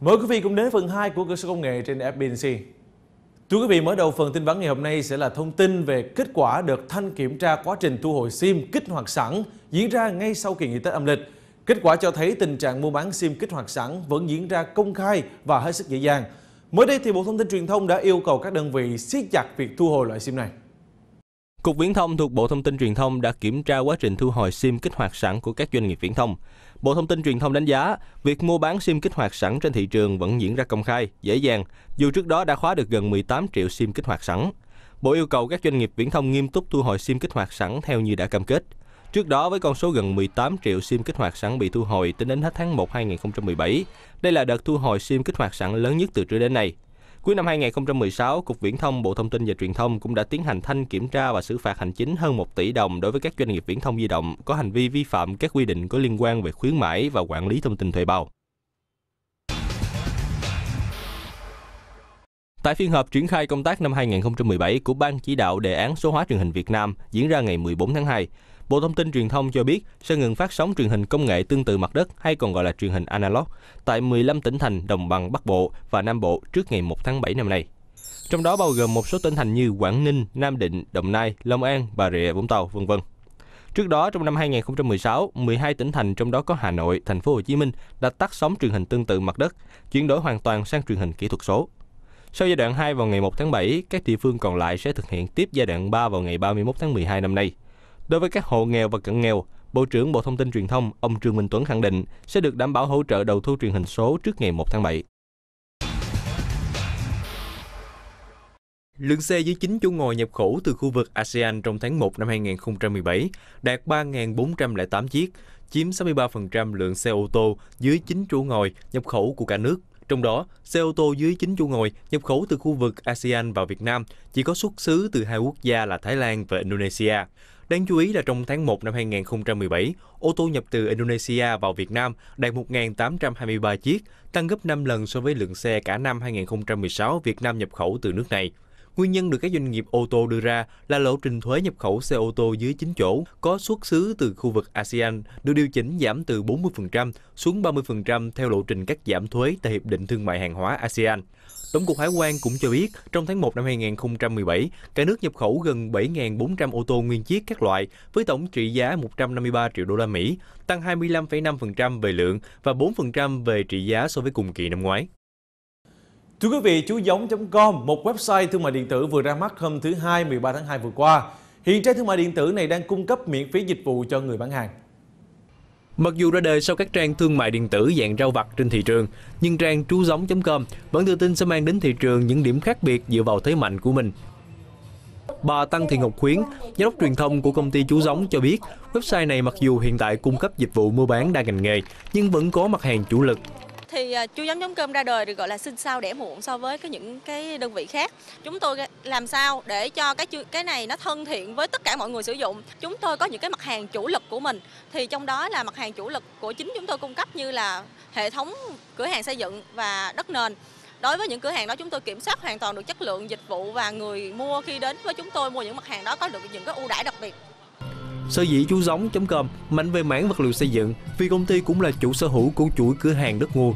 Mời quý vị cùng đến phần 2 của cơ sở công nghệ trên FBNC. Thưa quý vị, mở đầu phần tin vắn ngày hôm nay sẽ là thông tin về kết quả đợt thanh kiểm tra quá trình thu hồi SIM kích hoạt sẵn diễn ra ngay sau kỳ nghỉ Tết âm lịch. Kết quả cho thấy tình trạng mua bán SIM kích hoạt sẵn vẫn diễn ra công khai và hết sức dễ dàng. Mới đây thì Bộ Thông tin Truyền thông đã yêu cầu các đơn vị siết chặt việc thu hồi loại SIM này. Cục Viễn thông thuộc Bộ Thông tin Truyền thông đã kiểm tra quá trình thu hồi SIM kích hoạt sẵn của các doanh nghiệp viễn thông. Bộ Thông tin Truyền thông đánh giá, việc mua bán SIM kích hoạt sẵn trên thị trường vẫn diễn ra công khai, dễ dàng, dù trước đó đã khóa được gần 18 triệu SIM kích hoạt sẵn. Bộ yêu cầu các doanh nghiệp viễn thông nghiêm túc thu hồi SIM kích hoạt sẵn theo như đã cam kết. Trước đó với con số gần 18 triệu SIM kích hoạt sẵn bị thu hồi tính đến hết tháng 1 2017, đây là đợt thu hồi SIM kích hoạt sẵn lớn nhất từ trước đến nay. Cuối năm 2016, Cục Viễn thông Bộ Thông tin và Truyền thông cũng đã tiến hành thanh kiểm tra và xử phạt hành chính hơn 1 tỷ đồng đối với các doanh nghiệp viễn thông di động có hành vi vi phạm các quy định có liên quan về khuyến mãi và quản lý thông tin thuê bao. Tại phiên họp triển khai công tác năm 2017 của Ban chỉ đạo đề án số hóa truyền hình Việt Nam diễn ra ngày 14 tháng 2, Bộ Thông tin Truyền thông cho biết sẽ ngừng phát sóng truyền hình công nghệ tương tự mặt đất hay còn gọi là truyền hình analog tại 15 tỉnh thành đồng bằng Bắc Bộ và Nam Bộ trước ngày 1 tháng 7 năm nay. Trong đó bao gồm một số tỉnh thành như Quảng Ninh, Nam Định, Đồng Nai, Long An, Bà Rịa, Vũng Tàu, vân vân. Trước đó trong năm 2016, 12 tỉnh thành trong đó có Hà Nội, Thành phố Hồ Chí Minh đã tắt sóng truyền hình tương tự mặt đất, chuyển đổi hoàn toàn sang truyền hình kỹ thuật số. Sau giai đoạn 2 vào ngày 1 tháng 7, các địa phương còn lại sẽ thực hiện tiếp giai đoạn 3 vào ngày 31 tháng 12 năm nay. Đối với các hộ nghèo và cận nghèo, Bộ trưởng Bộ Thông tin Truyền thông ông Trương Minh Tuấn khẳng định sẽ được đảm bảo hỗ trợ đầu thu truyền hình số trước ngày 1 tháng 7. Lượng xe dưới 9 chỗ ngồi nhập khẩu từ khu vực ASEAN trong tháng 1 năm 2017 đạt 3.408 chiếc, chiếm 63% lượng xe ô tô dưới 9 chỗ ngồi nhập khẩu của cả nước. Trong đó, xe ô tô dưới 9 chỗ ngồi nhập khẩu từ khu vực ASEAN vào Việt Nam chỉ có xuất xứ từ hai quốc gia là Thái Lan và Indonesia. Đáng chú ý là trong tháng 1 năm 2017, ô tô nhập từ Indonesia vào Việt Nam đạt 1.823 chiếc, tăng gấp 5 lần so với lượng xe cả năm 2016 Việt Nam nhập khẩu từ nước này. Nguyên nhân được các doanh nghiệp ô tô đưa ra là lộ trình thuế nhập khẩu xe ô tô dưới 9 chỗ có xuất xứ từ khu vực ASEAN được điều chỉnh giảm từ 40% xuống 30% theo lộ trình cắt giảm thuế tại Hiệp định Thương mại Hàng hóa ASEAN. Tổng cục Hải quan cũng cho biết, trong tháng 1 năm 2017, cả nước nhập khẩu gần 7.400 ô tô nguyên chiếc các loại với tổng trị giá 153 triệu đô la Mỹ, tăng 25,5% về lượng và 4% về trị giá so với cùng kỳ năm ngoái. Thưa quý vị, chú giống.com, một website thương mại điện tử vừa ra mắt hôm thứ Hai 13 tháng 2 vừa qua. Hiện trang thương mại điện tử này đang cung cấp miễn phí dịch vụ cho người bán hàng. Mặc dù ra đời sau các trang thương mại điện tử dạng rau vặt trên thị trường, nhưng trang chú giống.com vẫn tự tin sẽ mang đến thị trường những điểm khác biệt dựa vào thế mạnh của mình. Bà Tăng Thị Ngọc Khuyến, giám đốc truyền thông của công ty Chú Giống cho biết, website này mặc dù hiện tại cung cấp dịch vụ mua bán đa ngành nghề, nhưng vẫn có mặt hàng chủ lực thì chú giống giống cơm ra đời được gọi là sinh sao đẻ muộn so với cái những cái đơn vị khác. Chúng tôi làm sao để cho cái cái này nó thân thiện với tất cả mọi người sử dụng. Chúng tôi có những cái mặt hàng chủ lực của mình thì trong đó là mặt hàng chủ lực của chính chúng tôi cung cấp như là hệ thống cửa hàng xây dựng và đất nền. Đối với những cửa hàng đó chúng tôi kiểm soát hoàn toàn được chất lượng dịch vụ và người mua khi đến với chúng tôi mua những mặt hàng đó có được những cái ưu đãi đặc biệt. Sở dĩ chú giống.com mạnh về mảng vật liệu xây dựng vì công ty cũng là chủ sở hữu của chuỗi cửa hàng đất nguồn.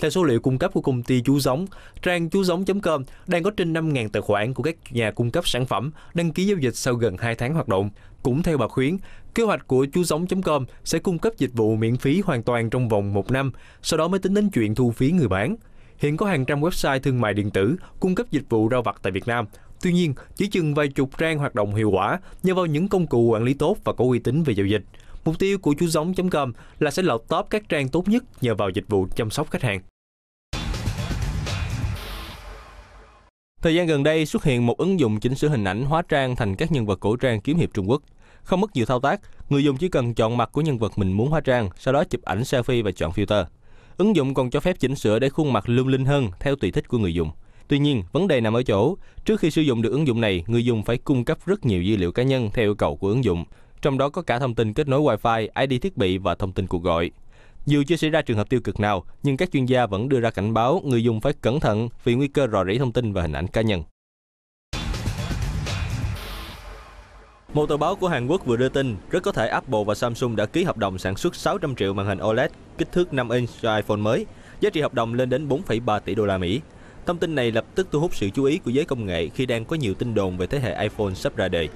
Theo số liệu cung cấp của công ty chú giống, trang chú giống.com đang có trên 5.000 tài khoản của các nhà cung cấp sản phẩm đăng ký giao dịch sau gần 2 tháng hoạt động. Cũng theo bà Khuyến, kế hoạch của chú giống.com sẽ cung cấp dịch vụ miễn phí hoàn toàn trong vòng 1 năm, sau đó mới tính đến chuyện thu phí người bán. Hiện có hàng trăm website thương mại điện tử cung cấp dịch vụ rau vặt tại Việt Nam, Tuy nhiên, chỉ chừng vài chục trang hoạt động hiệu quả nhờ vào những công cụ quản lý tốt và có uy tín về giao dịch. Mục tiêu của chú giống.com là sẽ lọt top các trang tốt nhất nhờ vào dịch vụ chăm sóc khách hàng. Thời gian gần đây xuất hiện một ứng dụng chỉnh sửa hình ảnh hóa trang thành các nhân vật cổ trang kiếm hiệp Trung Quốc. Không mất nhiều thao tác, người dùng chỉ cần chọn mặt của nhân vật mình muốn hóa trang, sau đó chụp ảnh selfie và chọn filter. Ứng dụng còn cho phép chỉnh sửa để khuôn mặt lung linh hơn theo tùy thích của người dùng. Tuy nhiên, vấn đề nằm ở chỗ, trước khi sử dụng được ứng dụng này, người dùng phải cung cấp rất nhiều dữ liệu cá nhân theo yêu cầu của ứng dụng, trong đó có cả thông tin kết nối Wi-Fi, ID thiết bị và thông tin cuộc gọi. Dù chưa xảy ra trường hợp tiêu cực nào, nhưng các chuyên gia vẫn đưa ra cảnh báo người dùng phải cẩn thận vì nguy cơ rò rỉ thông tin và hình ảnh cá nhân. Một tờ báo của Hàn Quốc vừa đưa tin, rất có thể Apple và Samsung đã ký hợp đồng sản xuất 600 triệu màn hình OLED kích thước 5 inch cho iPhone mới, giá trị hợp đồng lên đến 4,3 tỷ đô la Mỹ. Thông tin này lập tức thu hút sự chú ý của giới công nghệ khi đang có nhiều tin đồn về thế hệ iPhone sắp ra đời.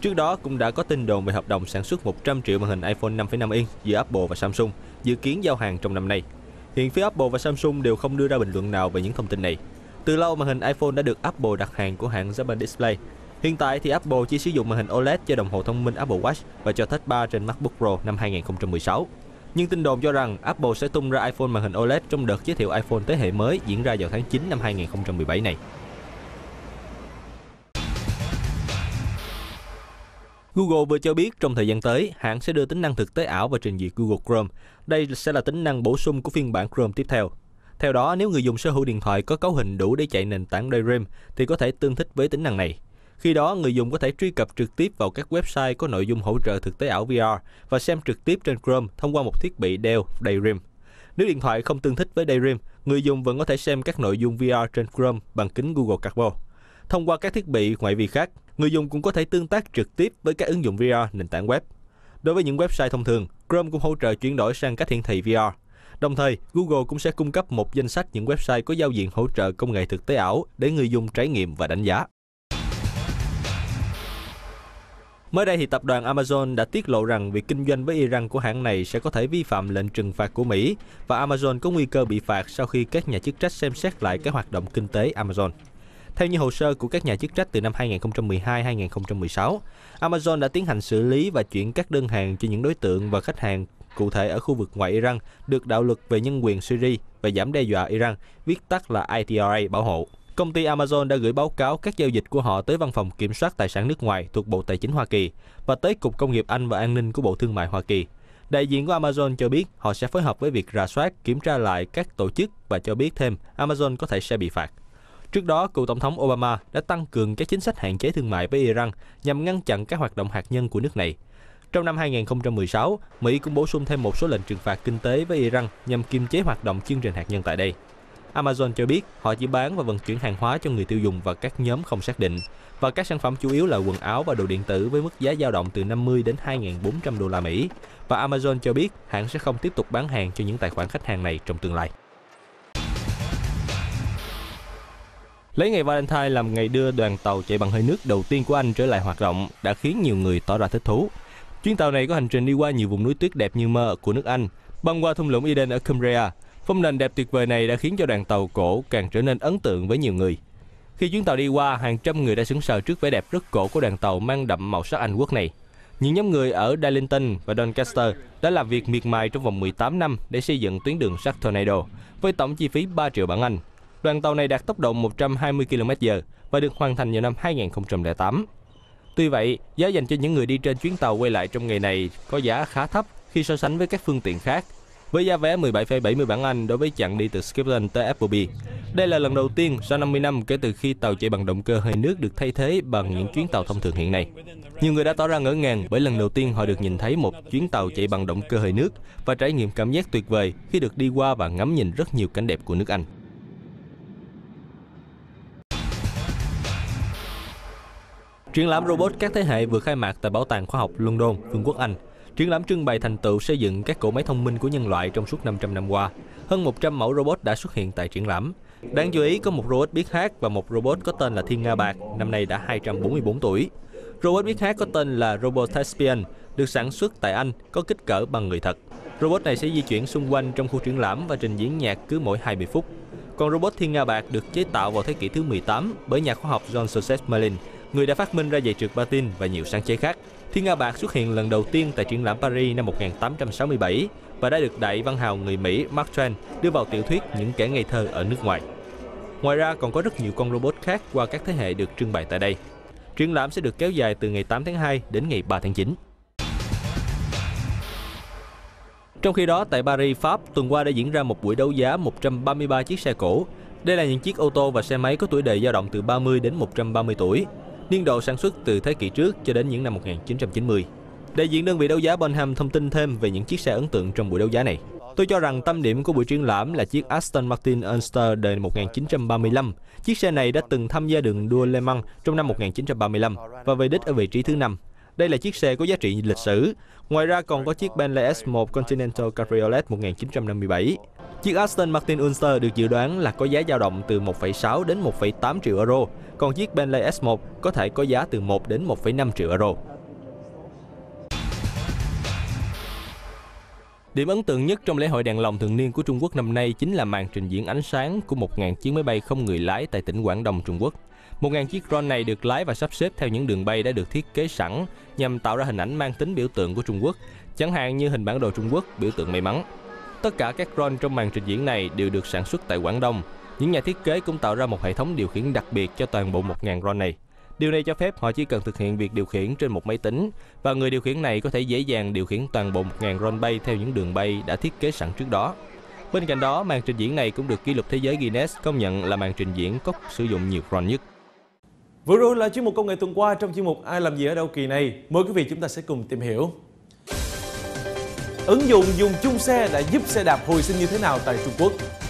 Trước đó cũng đã có tin đồn về hợp đồng sản xuất 100 triệu màn hình iPhone 5,5 inch giữa Apple và Samsung, dự kiến giao hàng trong năm nay. Hiện phía Apple và Samsung đều không đưa ra bình luận nào về những thông tin này. Từ lâu màn hình iPhone đã được Apple đặt hàng của hãng Japan Display. Hiện tại thì Apple chỉ sử dụng màn hình OLED cho đồng hồ thông minh Apple Watch và cho Touch Bar trên MacBook Pro năm 2016 nhưng tin đồn cho rằng Apple sẽ tung ra iPhone màn hình OLED trong đợt giới thiệu iPhone thế hệ mới diễn ra vào tháng 9 năm 2017 này. Google vừa cho biết trong thời gian tới, hãng sẽ đưa tính năng thực tế ảo vào trình duyệt Google Chrome. Đây sẽ là tính năng bổ sung của phiên bản Chrome tiếp theo. Theo đó, nếu người dùng sở hữu điện thoại có cấu hình đủ để chạy nền tảng Daydream thì có thể tương thích với tính năng này. Khi đó, người dùng có thể truy cập trực tiếp vào các website có nội dung hỗ trợ thực tế ảo VR và xem trực tiếp trên Chrome thông qua một thiết bị Dell Daydream. Nếu điện thoại không tương thích với Daydream, người dùng vẫn có thể xem các nội dung VR trên Chrome bằng kính Google Cardboard. Thông qua các thiết bị ngoại vi khác, người dùng cũng có thể tương tác trực tiếp với các ứng dụng VR nền tảng web. Đối với những website thông thường, Chrome cũng hỗ trợ chuyển đổi sang cách hiển thị VR. Đồng thời, Google cũng sẽ cung cấp một danh sách những website có giao diện hỗ trợ công nghệ thực tế ảo để người dùng trải nghiệm và đánh giá. Mới đây thì tập đoàn Amazon đã tiết lộ rằng việc kinh doanh với Iran của hãng này sẽ có thể vi phạm lệnh trừng phạt của Mỹ và Amazon có nguy cơ bị phạt sau khi các nhà chức trách xem xét lại các hoạt động kinh tế Amazon. Theo như hồ sơ của các nhà chức trách từ năm 2012-2016, Amazon đã tiến hành xử lý và chuyển các đơn hàng cho những đối tượng và khách hàng cụ thể ở khu vực ngoài Iran được đạo luật về nhân quyền Syria và giảm đe dọa Iran, viết tắt là ITRA bảo hộ. Công ty Amazon đã gửi báo cáo các giao dịch của họ tới Văn phòng Kiểm soát Tài sản nước ngoài thuộc Bộ Tài chính Hoa Kỳ và tới Cục Công nghiệp Anh và An ninh của Bộ Thương mại Hoa Kỳ. Đại diện của Amazon cho biết họ sẽ phối hợp với việc rà soát, kiểm tra lại các tổ chức và cho biết thêm Amazon có thể sẽ bị phạt. Trước đó, cựu Tổng thống Obama đã tăng cường các chính sách hạn chế thương mại với Iran nhằm ngăn chặn các hoạt động hạt nhân của nước này. Trong năm 2016, Mỹ cũng bổ sung thêm một số lệnh trừng phạt kinh tế với Iran nhằm kiềm chế hoạt động chương trình hạt nhân tại đây. Amazon cho biết họ chỉ bán và vận chuyển hàng hóa cho người tiêu dùng và các nhóm không xác định và các sản phẩm chủ yếu là quần áo và đồ điện tử với mức giá dao động từ 50 đến 2.400 đô la Mỹ. Và Amazon cho biết hãng sẽ không tiếp tục bán hàng cho những tài khoản khách hàng này trong tương lai. Lấy ngày Valentine làm ngày đưa đoàn tàu chạy bằng hơi nước đầu tiên của Anh trở lại hoạt động đã khiến nhiều người tỏ ra thích thú. Chuyến tàu này có hành trình đi qua nhiều vùng núi tuyết đẹp như mơ của nước Anh, băng qua thung lũng Eden ở Cumbria, Phong nền đẹp tuyệt vời này đã khiến cho đoàn tàu cổ càng trở nên ấn tượng với nhiều người. Khi chuyến tàu đi qua, hàng trăm người đã sững sờ trước vẻ đẹp rất cổ của đoàn tàu mang đậm màu sắc Anh quốc này. Những nhóm người ở Darlington và Doncaster đã làm việc miệt mài trong vòng 18 năm để xây dựng tuyến đường sắt Tornado với tổng chi phí 3 triệu bảng Anh. Đoàn tàu này đạt tốc độ 120 km/h và được hoàn thành vào năm 2008. Tuy vậy, giá dành cho những người đi trên chuyến tàu quay lại trong ngày này có giá khá thấp khi so sánh với các phương tiện khác với giá vé 17,70 bảng Anh đối với chặng đi từ Scotland tới Appleby. Đây là lần đầu tiên sau 50 năm kể từ khi tàu chạy bằng động cơ hơi nước được thay thế bằng những chuyến tàu thông thường hiện nay. Nhiều người đã tỏ ra ngỡ ngàng bởi lần đầu tiên họ được nhìn thấy một chuyến tàu chạy bằng động cơ hơi nước và trải nghiệm cảm giác tuyệt vời khi được đi qua và ngắm nhìn rất nhiều cảnh đẹp của nước Anh. Triển lãm robot các thế hệ vừa khai mạc tại Bảo tàng Khoa học London, Vương quốc Anh. Triển lãm trưng bày thành tựu xây dựng các cỗ máy thông minh của nhân loại trong suốt 500 năm qua. Hơn 100 mẫu robot đã xuất hiện tại triển lãm. Đáng chú ý có một robot biết hát và một robot có tên là Thiên Nga Bạc, năm nay đã 244 tuổi. Robot biết hát có tên là Robot Thespian, được sản xuất tại Anh, có kích cỡ bằng người thật. Robot này sẽ di chuyển xung quanh trong khu triển lãm và trình diễn nhạc cứ mỗi 20 phút. Còn robot Thiên Nga Bạc được chế tạo vào thế kỷ thứ 18 bởi nhà khoa học John Joseph Merlin, người đã phát minh ra dây trượt patin và nhiều sáng chế khác. Thiên Nga Bạc xuất hiện lần đầu tiên tại triển lãm Paris năm 1867 và đã được đại văn hào người Mỹ Mark Twain đưa vào tiểu thuyết Những kẻ ngây thơ ở nước ngoài. Ngoài ra còn có rất nhiều con robot khác qua các thế hệ được trưng bày tại đây. Triển lãm sẽ được kéo dài từ ngày 8 tháng 2 đến ngày 3 tháng 9. Trong khi đó, tại Paris, Pháp, tuần qua đã diễn ra một buổi đấu giá 133 chiếc xe cổ. Đây là những chiếc ô tô và xe máy có tuổi đời dao động từ 30 đến 130 tuổi, niên độ sản xuất từ thế kỷ trước cho đến những năm 1990. Đại diện đơn vị đấu giá Bonham thông tin thêm về những chiếc xe ấn tượng trong buổi đấu giá này. Tôi cho rằng tâm điểm của buổi triển lãm là chiếc Aston Martin Unster đời 1935. Chiếc xe này đã từng tham gia đường đua Le Mans trong năm 1935 và về đích ở vị trí thứ 5. Đây là chiếc xe có giá trị lịch sử. Ngoài ra còn có chiếc Bentley S1 Continental Cabriolet 1957. Chiếc Aston Martin Ulster được dự đoán là có giá dao động từ 1,6 đến 1,8 triệu euro, còn chiếc Bentley S1 có thể có giá từ 1 đến 1,5 triệu euro. Điểm ấn tượng nhất trong lễ hội đèn lồng thường niên của Trung Quốc năm nay chính là màn trình diễn ánh sáng của 1.000 chiếc máy bay không người lái tại tỉnh Quảng Đông, Trung Quốc. 1.000 chiếc drone này được lái và sắp xếp theo những đường bay đã được thiết kế sẵn nhằm tạo ra hình ảnh mang tính biểu tượng của Trung Quốc, chẳng hạn như hình bản đồ Trung Quốc, biểu tượng may mắn. Tất cả các drone trong màn trình diễn này đều được sản xuất tại Quảng Đông. Những nhà thiết kế cũng tạo ra một hệ thống điều khiển đặc biệt cho toàn bộ 1.000 drone này. Điều này cho phép họ chỉ cần thực hiện việc điều khiển trên một máy tính và người điều khiển này có thể dễ dàng điều khiển toàn bộ 1.000 drone bay theo những đường bay đã thiết kế sẵn trước đó. Bên cạnh đó, màn trình diễn này cũng được kỷ lục thế giới Guinness công nhận là màn trình diễn có sử dụng nhiều drone nhất. Vừa rồi là chuyên mục công nghệ tuần qua trong chuyên mục Ai làm gì ở đâu kỳ này. Mời quý vị chúng ta sẽ cùng tìm hiểu. Ứng dụng dùng chung xe đã giúp xe đạp hồi sinh như thế nào tại Trung Quốc?